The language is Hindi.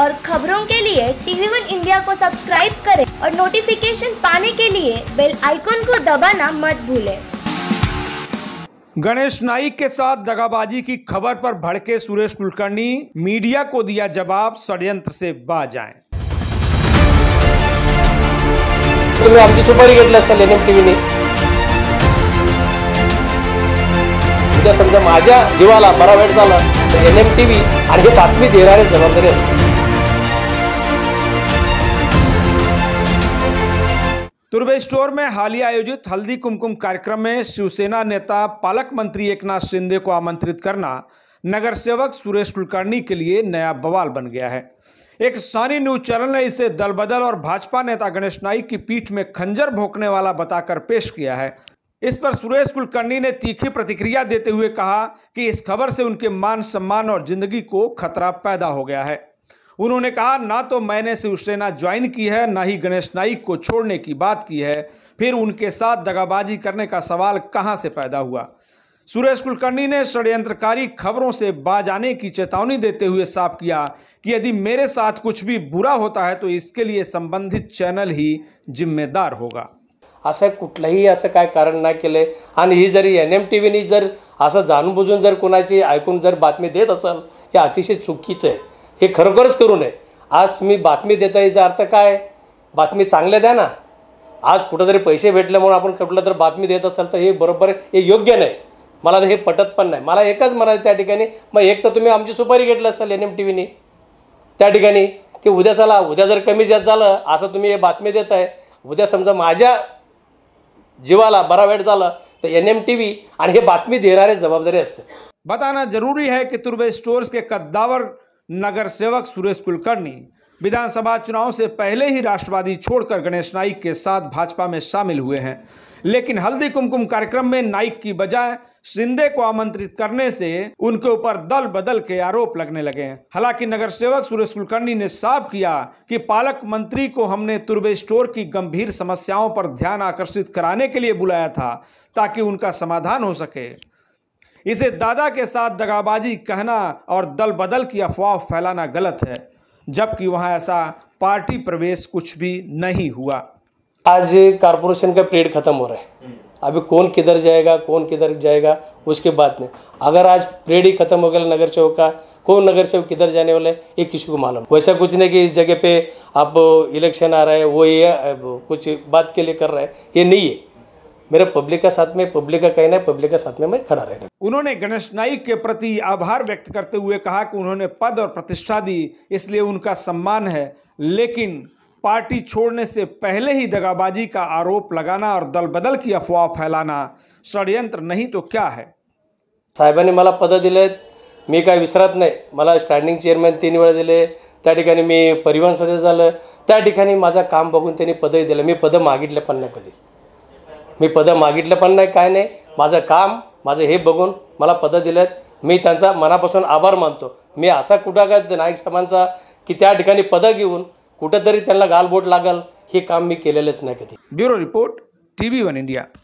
और खबरों के लिए टीवी वन इंडिया को सब्सक्राइब करें और नोटिफिकेशन पाने के लिए बेल आइकॉन को दबाना मत भूलें। गणेश नाइक के साथ दगाबाजी की खबर पर भड़के सुरेश कुलकर्णी मीडिया को दिया जवाब षडयंत्र से बाज तो आए माझ्या जीवाला बरा वेट झाला तर तो एन एम टी व्ही आणि हे बातमी देणारे जबाबदारी असते तुर्बे स्टोर में हालिया आयोजित हल्दी कुमकुम कार्यक्रम में शिवसेना नेता पालक मंत्री एकनाथ शिंदे को आमंत्रित करना नगर सेवक सुरेश कुलकर्णी के लिए नया बवाल बन गया है एक सानी न्यूज चैनल ने इसे दल बदल और भाजपा नेता गणेश नाईक की पीठ में खंजर भोंकने वाला बताकर पेश किया है इस पर सुरेश कुलकर्णी ने तीखी प्रतिक्रिया देते हुए कहा कि इस खबर से उनके मान सम्मान और जिंदगी को खतरा पैदा हो गया है उन्होंने कहा ना तो मैंने शिवसेना ज्वाइन की है ना ही गणेश नाइक को छोड़ने की बात की है फिर उनके साथ दगाबाजी करने का सवाल कहां से पैदा हुआ सुरेश कुलकर्णी ने षड्यंत्रकारी खबरों से बाज आने की चेतावनी देते हुए साफ किया कि यदि मेरे साथ कुछ भी बुरा होता है तो इसके लिए संबंधित चैनल ही जिम्मेदार होगा असं कुठलंही असं काय कारण नाही के लिए आणि ही जरी एन एम टी व्हीनी जर असं जाणून जर कोणाची ऐकून जर बातमी देत असेल हे अतिशय चुकीचं आहे हे खरोखरच करू नये आज तुम्ही बातमी देता याचा अर्थ काय बातमी चांगल्या द्या ना आज कुठंतरी पैसे भेटले म्हणून आपण कुठलं तर बातमी देत असाल तर हे बरोबर हे योग्य नाही मला तर हे पटत पण नाही मला एकच म्हणायचं त्या ठिकाणी मग एक तर तुम्ही आमची सुपारी घेतलं असाल एन एम टी व्हीनी त्या ठिकाणी की उद्या चला उद्या जर कमी जास्त झालं असं तुम्ही हे बातमी देत आहे उद्या समजा माझ्या जीवाला बरा वेळ झालं तर एन एम टी व्ही आणि हे बातमी देणारे जबाबदारी असते बताना जरूरी है की तुर्बे स्टोर्स के कद्दावर नगर सेवक सुरेश कुलकर्णी विधानसभा चुनाव से पहले ही राष्ट्रवादी छोड़कर गणेश नाइक के साथ भाजपा में शामिल हुए हैं लेकिन हल्दी कुमकुम कार्यक्रम में नाइक की बजाय शिंदे को आमंत्रित करने से उनके ऊपर दल बदल के आरोप लगने लगे हैं हालांकि नगर सेवक सुरेश कुलकर्णी ने साफ किया कि पालक मंत्री को हमने तुर्बे स्टोर की गंभीर समस्याओं पर ध्यान आकर्षित कराने के लिए बुलाया था ताकि उनका समाधान हो सके इसे दादा के साथ दगाबाजी कहना और दल बदल की अफवाह फैलाना गलत है जबकि वहाँ ऐसा पार्टी प्रवेश कुछ भी नहीं हुआ आज कारपोरेशन का पीरियड खत्म हो रहा है हम्म। अभी कौन किधर जाएगा कौन किधर जाएगा उसके बाद में अगर आज पीरियड ही खत्म हो गया नगर सेवक का कौन नगर सेवक किधर जाने वाले ये किसी को मालूम वैसा कुछ नहीं कि इस जगह पे अब इलेक्शन आ रहा है वो ये कुछ बात के लिए कर रहा है ये नहीं है मेरे पब्लिक का साथ में पब्लिक का कहना है पब्लिक का साथ में मैं खड़ा रहना उन्होंने गणेश नाइक के प्रति आभार व्यक्त करते हुए कहा कि उन्होंने पद और प्रतिष्ठा दी इसलिए उनका सम्मान है लेकिन पार्टी छोड़ने से पहले ही दगाबाजी का आरोप लगाना और दल बदल की अफवाह फैलाना षडयंत्र नहीं तो क्या है साहेबांनी माला पद दिल मी का विसरत नहीं माला स्टैंडिंग चेयरमैन तीन वे दिल क्या मी परिवहन सदस्य जाए तो मज़ा काम बगुन तेने पद ही दिल मैं पद मगित पन्ना कभी मी पदं मागितलं पण नाही काय नाही माझं काम माझं हे बघून मला पदं दिलेत मी त्यांचा मनापासून आभार मानतो मी असा कुठं काय नाईक साहेबांचा की त्या ठिकाणी पदं घेऊन कुठंतरी त्यांना गालबोट लागल हे काम मी केलेलंच नाही कधी bureau report T V one India